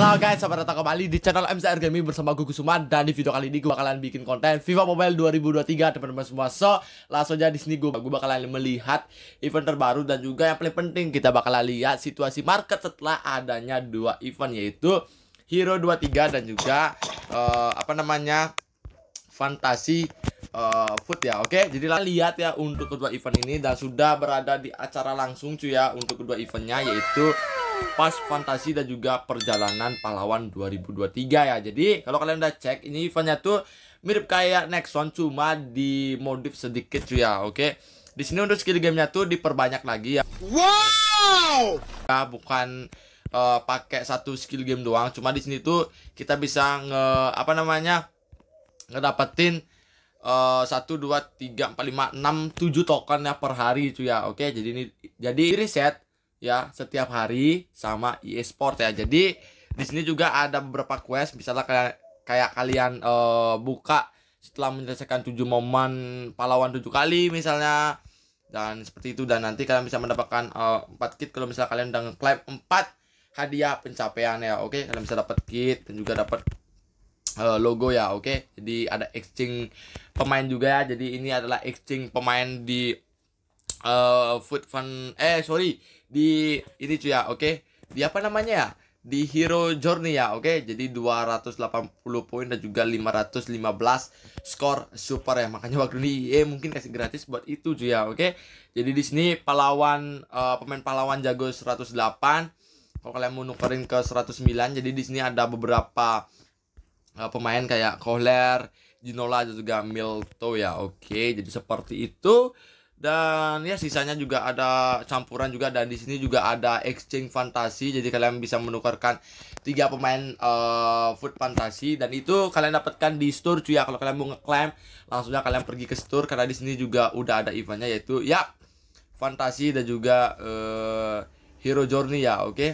Halo guys, selamat datang kembali di channel MCR Gaming bersama Gugus Suman Dan di video kali ini gue bakalan bikin konten FIFA Mobile 2023 teman-teman semua So, langsung aja di sini gue, gue bakalan melihat event terbaru Dan juga yang paling penting kita bakalan lihat situasi market setelah adanya dua event Yaitu Hero 23 dan juga uh, apa namanya Fantasi uh, eh, food ya oke okay? jadi lihat ya untuk kedua event ini dan sudah berada di acara langsung cuy ya untuk kedua eventnya yaitu pas fantasi dan juga perjalanan pahlawan 2023 ya jadi kalau kalian udah cek ini eventnya tuh mirip kayak Nexon cuma dimodif sedikit cuy ya oke okay? di sini untuk skill gamenya tuh diperbanyak lagi ya wow ya bukan uh, pakai satu skill game doang cuma di sini tuh kita bisa nge apa namanya ngedapetin eh, satu dua tiga empat lima enam tujuh token ya per hari cuy ya oke jadi ini jadi reset ya setiap hari sama e Sport ya. Jadi di sini juga ada beberapa quest misalnya kayak kayak kalian uh, buka setelah menyelesaikan tujuh momen pahlawan tujuh kali misalnya dan seperti itu dan nanti kalian bisa mendapatkan uh, eh, 4 kit kalau misalnya kalian udah nge-claim 4 hadiah pencapaian ya oke kalian bisa dapat kit dan juga dapat uh, eh, logo ya oke jadi ada exchange pemain juga ya jadi ini adalah exchange pemain di uh, food fun eh sorry di ini cuy ya, oke. Okay? Di apa namanya ya? Di Hero Journey ya, oke. Okay? Jadi 280 poin dan juga 515 skor super ya. Makanya waktu ini EA mungkin kasih gratis buat itu cuy ya, oke. Okay? Jadi di sini pahlawan uh, pemain pahlawan jago 108 kalau kalian mau nukerin ke 109 jadi di sini ada beberapa uh, pemain kayak Kohler, Ginola juga Milto ya. Oke, okay, jadi seperti itu dan ya sisanya juga ada campuran juga dan di sini juga ada exchange fantasi jadi kalian bisa menukarkan tiga pemain uh, food fantasi dan itu kalian dapatkan di store cuy ya kalau kalian mau ngeklaim langsungnya kalian pergi ke store karena di sini juga udah ada eventnya yaitu ya fantasi dan juga uh, hero journey ya oke okay?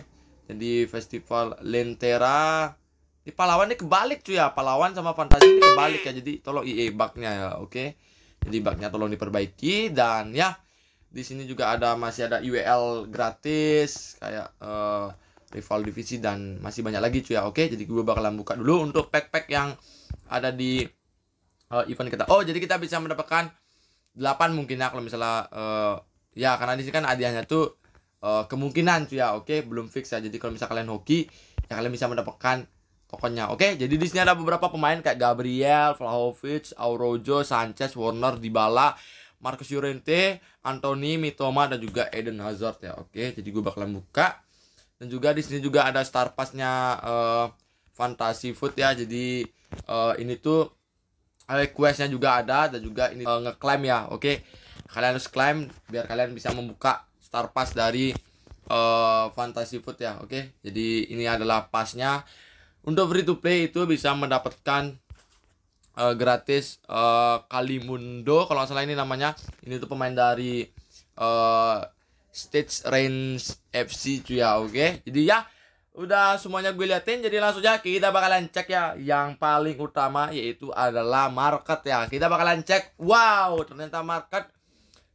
jadi festival lentera di pahlawan ini kebalik cuy ya pahlawan sama fantasi ini kebalik ya jadi tolong IE bugnya ya oke okay? Jadi bugnya tolong diperbaiki dan ya di sini juga ada masih ada UEL gratis kayak uh, rival divisi dan masih banyak lagi cuy ya. Oke, jadi gue bakalan buka dulu untuk pack-pack yang ada di uh, event kita. Oh, jadi kita bisa mendapatkan 8 mungkin ya kalau misalnya uh, ya karena di sini kan hadiahnya tuh uh, kemungkinan cuy ya oke belum fix ya jadi kalau misalnya kalian hoki ya kalian bisa mendapatkan pokoknya oke okay? jadi di sini ada beberapa pemain kayak Gabriel, Vlahovic, Aurojo, Sanchez, Warner, Dybala, Marcus Llorente, Anthony, Mitoma dan juga Eden Hazard ya oke okay? jadi gue bakalan buka dan juga di sini juga ada star passnya uh, Fantasy Food ya jadi uh, ini tuh requestnya juga ada dan juga ini uh, eh, ngeklaim ya oke okay? kalian harus klaim biar kalian bisa membuka star pass dari uh, Fantasy Food ya oke okay? jadi ini adalah pasnya untuk free to play itu bisa mendapatkan uh, gratis uh, Kalimundo kalau nggak salah ini namanya. Ini tuh pemain dari uh, Stage Range FC cuy ya, oke. Okay? Jadi ya udah semuanya gue liatin jadi langsung aja kita bakalan cek ya yang paling utama yaitu adalah market ya kita bakalan cek wow ternyata market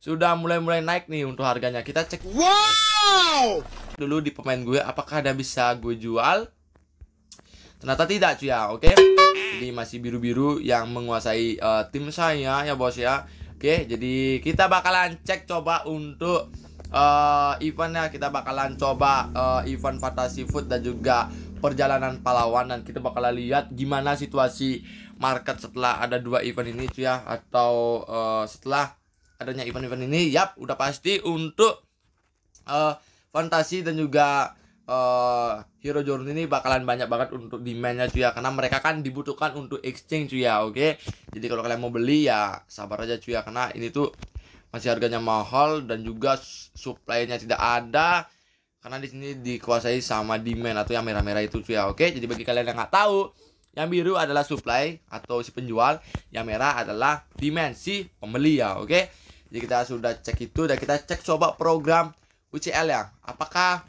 sudah mulai-mulai naik nih untuk harganya kita cek wow dulu di pemain gue apakah ada bisa gue jual Ternyata tidak cuy ya, oke? Okay? Jadi masih biru-biru yang menguasai uh, tim saya ya bos ya. Oke, okay, jadi kita bakalan cek coba untuk uh, eh, eventnya kita bakalan coba uh, event Fantasi Food dan juga perjalanan pahlawan dan kita bakalan lihat gimana situasi market setelah ada dua event ini cuy ya atau uh, setelah adanya event-event ini yap udah pasti untuk uh, fantasi dan juga uh, Hero Jordan ini bakalan banyak banget untuk demandnya cuy ya karena mereka kan dibutuhkan untuk exchange cuy ya oke jadi kalau kalian mau beli ya sabar aja cuy ya karena ini tuh masih harganya mahal dan juga supply-nya tidak ada karena di sini dikuasai sama demand atau yang merah-merah itu cuy ya oke jadi bagi kalian yang nggak tahu yang biru adalah supply atau si penjual yang merah adalah demand si pembeli ya oke jadi kita sudah cek itu dan kita cek coba program UCL ya apakah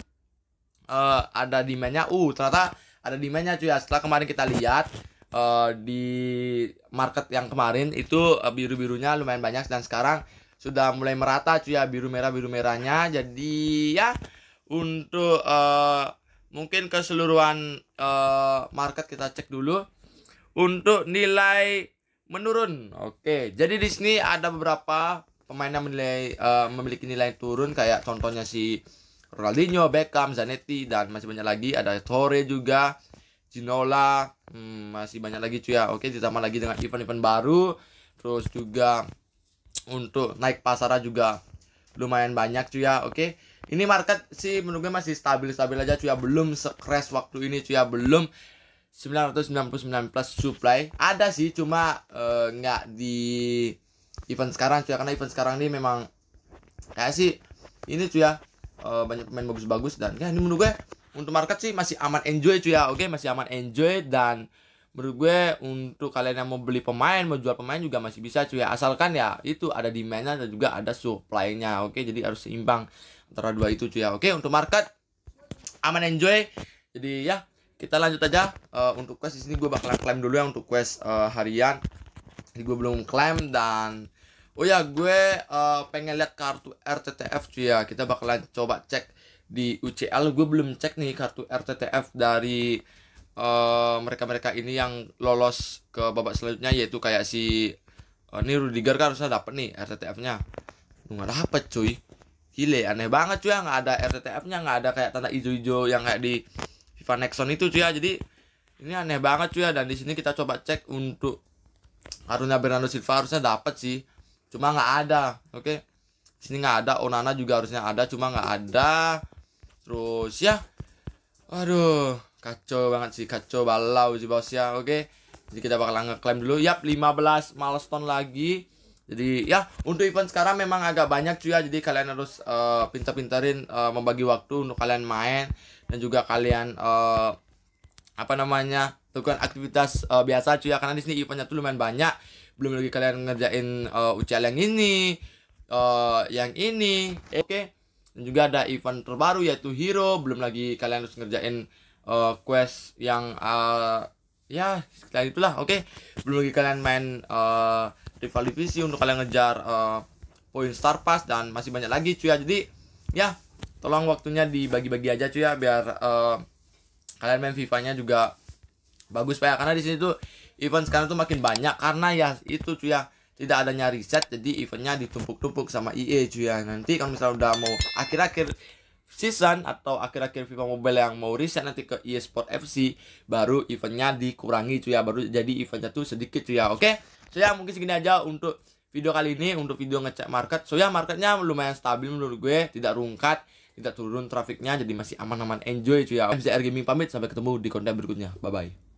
uh, ada demandnya uh ternyata ada demandnya cuy ya setelah kemarin kita lihat uh, di market yang kemarin itu uh, eh, biru birunya lumayan banyak dan sekarang sudah mulai merata cuy ya biru merah biru merahnya jadi ya untuk uh, mungkin keseluruhan uh, market kita cek dulu untuk nilai menurun oke jadi di sini ada beberapa pemain yang menilai uh, memiliki nilai turun kayak contohnya si Ronaldinho, Beckham, Zanetti dan masih banyak lagi ada Torre juga, Ginola, hmm, masih banyak lagi cuy ya. Oke, ditambah lagi dengan event-event baru, terus juga untuk naik pasara juga lumayan banyak cuy ya. Oke. Ini market sih menurut gue masih stabil-stabil aja cuy ya. Belum crash waktu ini cuy ya, belum 999 plus supply. Ada sih cuma eh, nggak uh, di event sekarang cuy ya. karena event sekarang ini memang kayak sih ini cuy ya Eh, banyak pemain bagus-bagus dan ya ini menurut gue untuk market sih masih aman enjoy cuy ya oke okay? masih aman enjoy dan menurut gue untuk kalian yang mau beli pemain mau jual pemain juga masih bisa cuy ya asalkan ya itu ada demandnya dan juga ada supply-nya oke okay? jadi harus seimbang antara dua itu cuy ya oke okay? untuk market aman enjoy jadi ya kita lanjut aja uh, untuk quest di sini gue bakalan klaim dulu ya untuk quest uh, harian jadi gue belum klaim dan oh ya gue uh, pengen lihat kartu RTTF cuy ya kita bakalan coba cek di UCL gue belum cek nih kartu RTTF dari eh, mereka-mereka uh, ini yang lolos ke babak selanjutnya yaitu kayak si uh, ini Rudiger kan harusnya dapat nih RTTF-nya nggak dapet cuy Gile aneh banget cuy ya nggak ada RTTF-nya nggak ada kayak tanda hijau-hijau yang kayak di FIFA Nexon itu cuy ya jadi ini aneh banget cuy ya dan di sini kita coba cek untuk Aruna Bernardo Silva harusnya dapat sih cuma nggak ada oke okay? sini nggak ada Onana juga harusnya ada cuma nggak ada terus ya aduh kacau banget sih kacau balau sih bos ya oke okay? jadi kita bakal ngeklaim dulu yap 15 milestone lagi jadi ya untuk event sekarang memang agak banyak cuy ya jadi kalian harus uh, eh, pintarin pintarin uh, eh, membagi waktu untuk kalian main dan juga kalian uh, apa namanya lakukan aktivitas uh, biasa cuy ya karena di sini eventnya tuh lumayan banyak belum lagi kalian ngerjain uh, eh, UCL yang ini uh, yang ini oke okay. dan juga ada event terbaru yaitu hero belum lagi kalian harus ngerjain uh, quest yang uh, ya setelah itulah oke okay. belum lagi kalian main uh, rival divisi untuk kalian ngejar uh, poin star pass dan masih banyak lagi cuy ya jadi ya tolong waktunya dibagi-bagi aja cuy ya biar uh, kalian main fifanya juga bagus pak ya karena di sini tuh event sekarang tuh makin banyak karena ya itu cuy ya tidak adanya riset jadi eventnya ditumpuk-tumpuk sama EA cuy ya nanti kalau misalnya udah mau akhir-akhir season atau akhir-akhir FIFA Mobile yang mau riset nanti ke EA Sport FC baru eventnya dikurangi cuy ya baru jadi eventnya tuh sedikit cuy ya oke okay? so ya, mungkin segini aja untuk video kali ini untuk video ngecek market so ya marketnya lumayan stabil menurut gue tidak rungkat tidak turun trafiknya jadi masih aman-aman enjoy cuy ya MCR Gaming pamit sampai ketemu di konten berikutnya bye bye